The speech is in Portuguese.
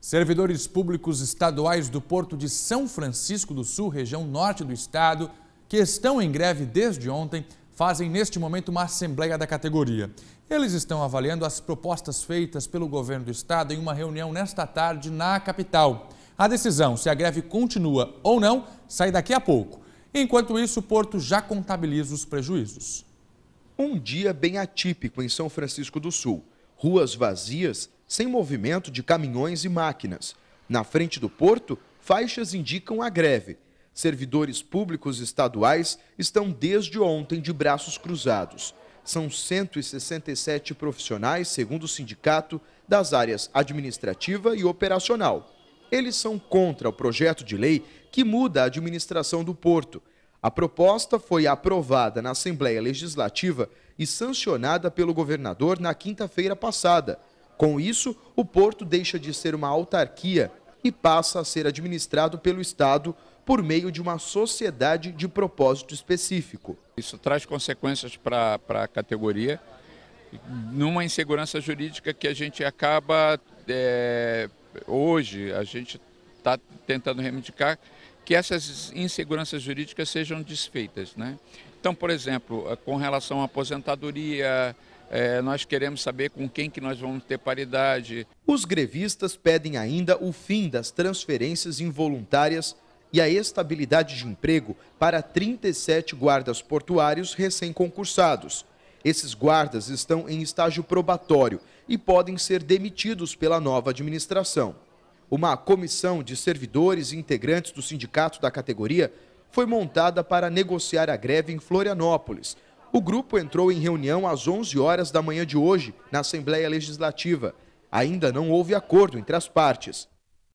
Servidores públicos estaduais do Porto de São Francisco do Sul, região norte do estado, que estão em greve desde ontem, fazem neste momento uma assembleia da categoria. Eles estão avaliando as propostas feitas pelo governo do estado em uma reunião nesta tarde na capital. A decisão se a greve continua ou não sai daqui a pouco. Enquanto isso, o Porto já contabiliza os prejuízos. Um dia bem atípico em São Francisco do Sul. Ruas vazias sem movimento de caminhões e máquinas. Na frente do porto, faixas indicam a greve. Servidores públicos estaduais estão desde ontem de braços cruzados. São 167 profissionais, segundo o sindicato, das áreas administrativa e operacional. Eles são contra o projeto de lei que muda a administração do porto. A proposta foi aprovada na Assembleia Legislativa e sancionada pelo governador na quinta-feira passada. Com isso, o porto deixa de ser uma autarquia e passa a ser administrado pelo Estado por meio de uma sociedade de propósito específico. Isso traz consequências para a categoria, numa insegurança jurídica que a gente acaba, é, hoje, a gente está tentando reivindicar que essas inseguranças jurídicas sejam desfeitas. Né? Então, por exemplo, com relação à aposentadoria, é, nós queremos saber com quem que nós vamos ter paridade. Os grevistas pedem ainda o fim das transferências involuntárias e a estabilidade de emprego para 37 guardas portuários recém-concursados. Esses guardas estão em estágio probatório e podem ser demitidos pela nova administração. Uma comissão de servidores e integrantes do sindicato da categoria foi montada para negociar a greve em Florianópolis o grupo entrou em reunião às 11 horas da manhã de hoje, na Assembleia Legislativa. Ainda não houve acordo entre as partes.